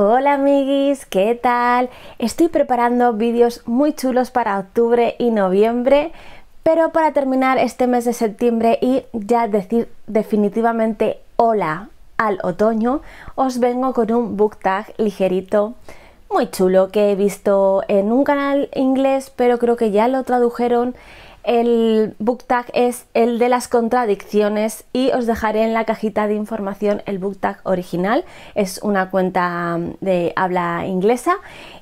Hola amiguis, ¿qué tal? Estoy preparando vídeos muy chulos para octubre y noviembre, pero para terminar este mes de septiembre y ya decir definitivamente hola al otoño, os vengo con un book tag ligerito muy chulo que he visto en un canal inglés, pero creo que ya lo tradujeron el booktag es el de las contradicciones y os dejaré en la cajita de información el booktag original. Es una cuenta mm, de habla inglesa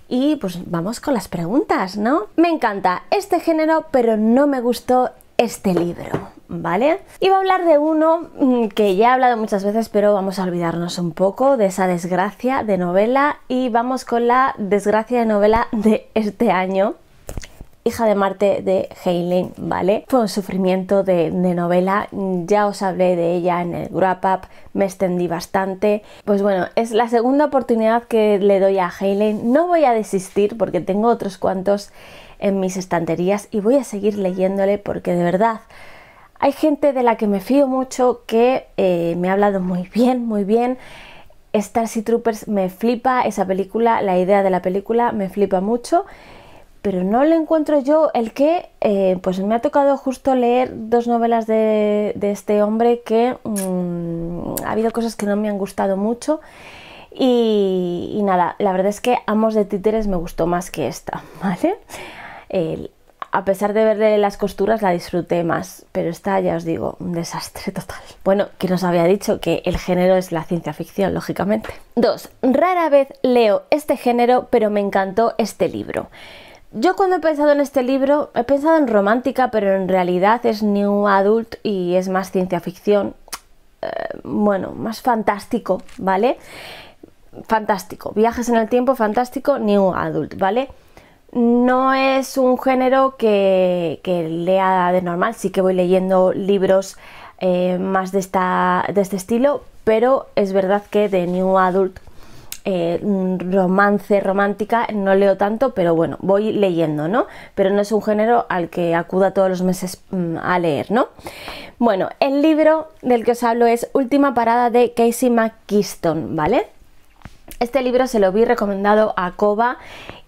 y pues vamos con las preguntas, ¿no? Me encanta este género, pero no me gustó este libro, ¿vale? Iba a hablar de uno mm, que ya he hablado muchas veces, pero vamos a olvidarnos un poco de esa desgracia de novela y vamos con la desgracia de novela de este año, Hija de Marte de Heinlein, ¿vale? Fue un sufrimiento de, novela, ya os hablé de ella en el Wrap Up, me extendí bastante. Pues bueno, es la segunda oportunidad que le doy a Heinlein. No voy a desistir porque tengo otros cuantos en mis estanterías y voy a seguir leyéndole porque de verdad hay gente de la que me fío mucho que eh, me ha hablado muy bien, muy bien. Starship Troopers me flipa, esa película, la idea de la película me flipa mucho pero no le encuentro yo el que, eh, pues me ha tocado justo leer dos novelas de, este hombre que mm, ha habido cosas que no me han gustado mucho. Y, nada, la verdad es que Amos de Títeres me gustó más que esta, ¿vale? a pesar de verle las costuras, la disfruté más, pero está, ya os digo, un desastre total. Bueno, que nos había dicho que el género es la ciencia ficción, lógicamente. Dos, Rara vez leo este género, pero me encantó este libro. Yo cuando he pensado en este libro he pensado en romántica, pero en realidad es new adult y es más ciencia ficción. Eh, bueno, más fantástico, ¿vale? Fantástico. Viajes en el tiempo, fantástico, new adult, ¿vale? No es un género que, lea de normal, sí que voy leyendo libros eh, más de, esta, de este estilo, pero es verdad que de new adult eh, romance, romántica, no leo tanto, pero bueno, voy leyendo, ¿no? Pero no es un género al que acuda todos los meses mm, a leer, ¿no? Bueno, el libro del que os hablo es Última parada de Casey McKiston, ¿vale? Este libro se lo vi recomendado a Coba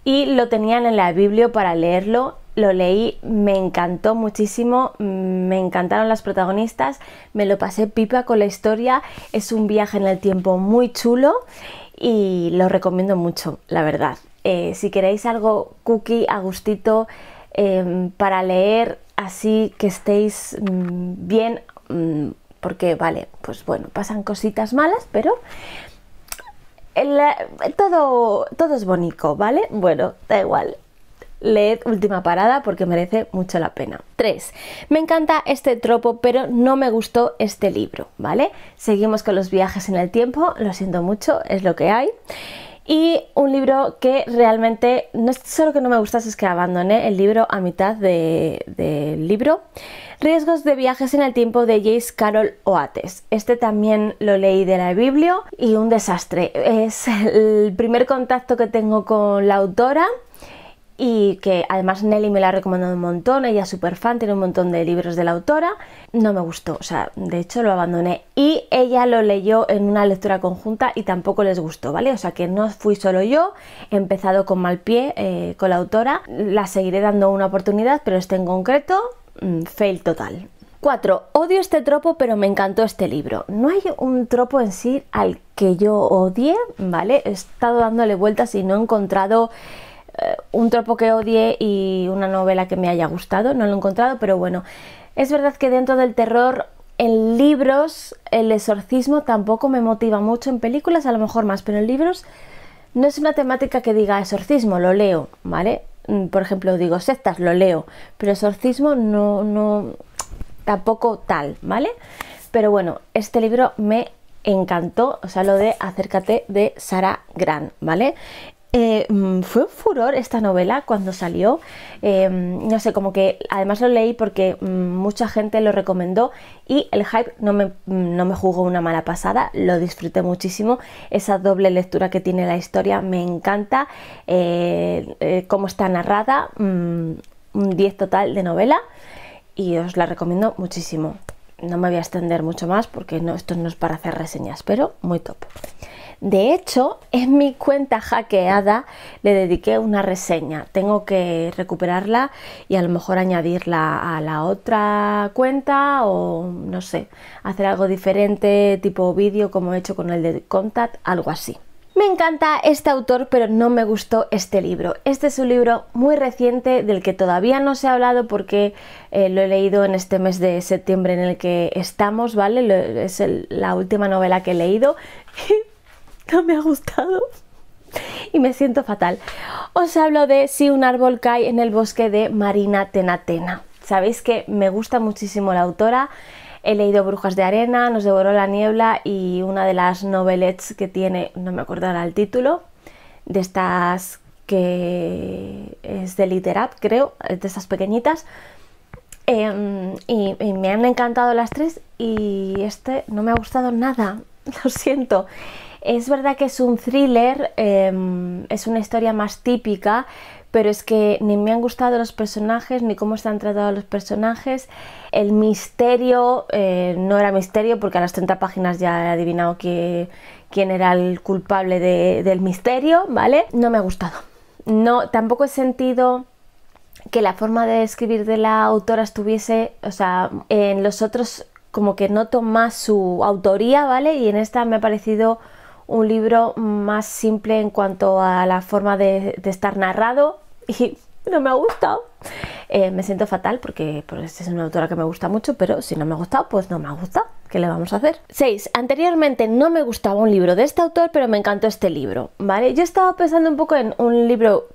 y lo tenían en la Biblia para leerlo lo leí, me encantó muchísimo, mm, me encantaron las protagonistas, me lo pasé pipa con la historia, es un viaje en el tiempo muy chulo y lo recomiendo mucho, la verdad. Eh, si queréis algo cookie a gustito em, para leer así que estéis mm, bien, mm, porque vale, pues bueno, pasan cositas malas, pero eh, todo, todo es bonito, ¿vale? Bueno, da igual leed Última Parada porque merece mucho la pena. 3. Me encanta este tropo, pero no me gustó este libro, ¿vale? Seguimos con los viajes en el tiempo, lo siento mucho, es lo que hay. Y un libro que realmente, no es solo que no me gustase, es que abandoné el libro a mitad del libro. Riesgos de viajes en el tiempo de Jace Carol Oates. Este también lo leí de la Biblia y un desastre. Es el primer contacto que tengo con la autora y que además Nelly me la ha recomendado un montón, ella es súper fan, tiene un montón de libros de la autora, no me gustó, o sea, de hecho lo abandoné y ella lo leyó en una lectura conjunta y tampoco les gustó, ¿vale? O sea que no fui solo yo, he empezado con mal pie eh, con la autora, la seguiré dando una oportunidad, pero este en concreto, mm, fail total. 4. Odio este tropo, pero me encantó este libro. No hay un tropo en sí al que yo odie, ¿vale? He estado dándole vueltas y no he encontrado eh, un tropo que odie y una novela que me haya gustado, no lo he encontrado, pero bueno, es verdad que dentro del terror en libros el exorcismo tampoco me motiva mucho, en películas a lo mejor más, pero en libros no es una temática que diga exorcismo, lo leo, ¿vale? Mm, por ejemplo, digo sectas, lo leo, pero exorcismo no, no, tampoco tal, ¿vale? Pero bueno, este libro me encantó, o sea, lo de Acércate de Sara Gran, ¿vale? Eh, mm, fue un furor esta novela cuando salió. Em, no sé, como que además lo leí porque mm, mucha gente lo recomendó y el hype no me, mm, no me jugó una mala pasada, lo disfruté muchísimo. Esa doble lectura que tiene la historia me encanta, eh, eh, cómo está narrada, un 10 total de novela y os la recomiendo muchísimo. No me voy a extender mucho más porque no, esto no es para hacer reseñas, pero muy top. De hecho, en mi cuenta hackeada, le dediqué una reseña. Tengo que recuperarla y a lo mejor añadirla a la otra cuenta o no sé, hacer algo diferente, tipo vídeo como he hecho con el de Contact, algo así. Me encanta este autor, pero no me gustó este libro. Este es un libro muy reciente del que todavía no se ha hablado porque eh, lo he leído en este mes de septiembre en el que estamos, ¿vale? es la última novela que he leído. me ha gustado y me siento fatal. Os hablo de Si un árbol cae en el bosque de Marina Tenatena. Sabéis que me gusta muchísimo la autora. He leído Brujas de Arena, Nos devoró la niebla y una de las novelettes que tiene, no me acuerdo ahora el título, de estas que es de Literat, creo, de estas pequeñitas. Em, y me han encantado las tres y este no me ha gustado nada, lo siento. Es verdad que es un thriller, em, es una historia más típica, pero es que ni me han gustado los personajes, ni cómo se han tratado los personajes. El misterio eh, no era misterio, porque a las 30 páginas ya he adivinado quién era el culpable del misterio, ¿vale? No me ha gustado. No, tampoco he sentido que la forma de escribir de la autora estuviese, o sea, en los otros como que noto más su autoría, ¿vale? Y en esta me ha parecido un libro más simple en cuanto a la forma de, estar narrado y no me ha gustado. Eh, me siento fatal porque, este es una autora que me gusta mucho, pero si no me ha gustado, pues no me ha gustado. ¿Qué le vamos a hacer? 6. Anteriormente no me gustaba un libro de este autor, pero me encantó este libro, ¿vale? Yo estaba pensando un poco en un libro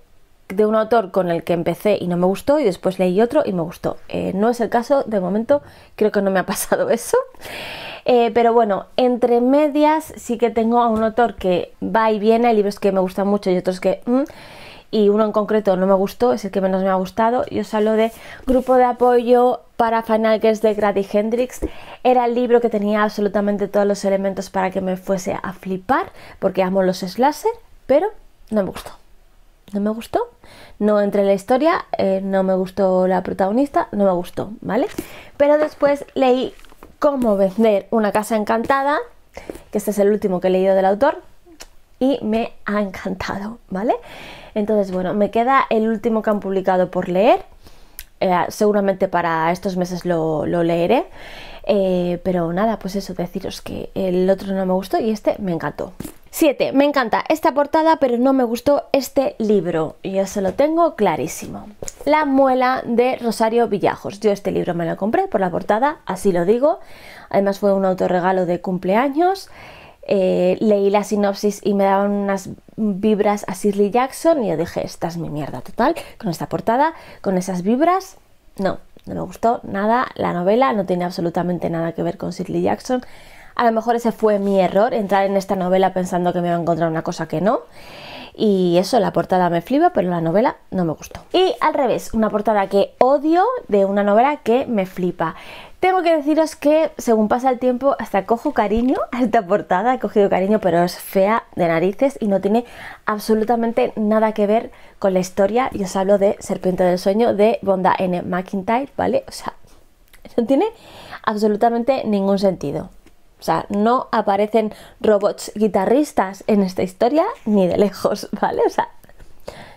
de un autor con el que empecé y no me gustó y después leí otro y me gustó. Eh, no es el caso, de momento creo que no me ha pasado eso. Eh, pero bueno, entre medias sí que tengo a un autor que va y viene, hay libros que me gustan mucho y otros que... Mm, y uno en concreto no me gustó, es el que menos me ha gustado. Yo os hablo de Grupo de Apoyo para Final Girls de Grady Hendrix. Era el libro que tenía absolutamente todos los elementos para que me fuese a flipar, porque amo los slasher, pero no me gustó. No me gustó, no entré en la historia, eh, no me gustó la protagonista, no me gustó, ¿vale? Pero después leí Cómo vender una casa encantada, que este es el último que he leído del autor y me ha encantado, ¿vale? Entonces, bueno, me queda el último que han publicado por leer. Eh, seguramente para estos meses lo, leeré. Eh, pero nada, pues eso, deciros que el otro no me gustó y este me encantó. 7. Me encanta esta portada, pero no me gustó este libro. Yo se lo tengo clarísimo. La muela de Rosario Villajos. Yo este libro me lo compré por la portada, así lo digo. Además fue un autorregalo de cumpleaños. Eh, leí la sinopsis y me daban unas vibras a Shirley Jackson y yo dije, esta es mi mierda total, con esta portada, con esas vibras. No, no me gustó nada la novela, no tiene absolutamente nada que ver con Sidley Jackson. A lo mejor ese fue mi error, entrar en esta novela pensando que me iba a encontrar una cosa que no y eso, la portada me flipa, pero la novela no me gustó. Y al revés, una portada que odio de una novela que me flipa. Tengo que deciros que según pasa el tiempo hasta cojo cariño a esta portada, he cogido cariño pero es fea de narices y no tiene absolutamente nada que ver con la historia. y os hablo de Serpiente del Sueño de Bonda N. McIntyre, ¿vale? O sea, no tiene absolutamente ningún sentido. O sea, no aparecen robots guitarristas en esta historia ni de lejos, ¿vale? O sea,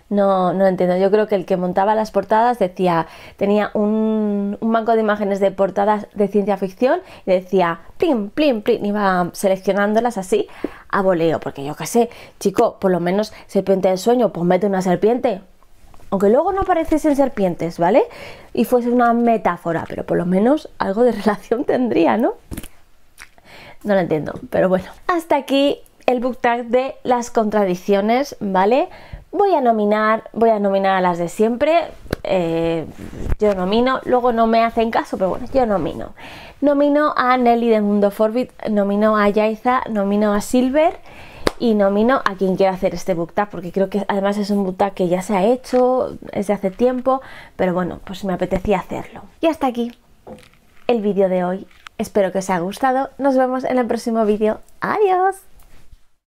no, no entiendo. Yo creo que el que montaba las portadas decía, tenía un, banco de imágenes de portadas de ciencia ficción y decía, plim, plim, plim, iba seleccionándolas así a voleo, porque yo qué sé, chico, por lo menos serpiente del sueño, pues mete una serpiente. Aunque luego no apareciesen serpientes, ¿vale? Y fuese una metáfora, pero por lo menos algo de relación tendría, ¿no? No lo entiendo, pero bueno. Hasta aquí el book tag de las contradicciones, ¿vale? Voy a nominar, voy a nominar a las de siempre. Eh, yo nomino, luego no me hacen caso, pero bueno, yo nomino. Nomino a Nelly de Mundo Forbit, nomino a Yaiza, nomino a Silver y nomino a quien quiera hacer este book porque creo que además es un book que ya se ha hecho, desde hace tiempo, pero bueno, pues me apetecía hacerlo. Y hasta aquí el vídeo de hoy. Espero que os haya gustado. Nos vemos en el próximo vídeo. ¡Adiós!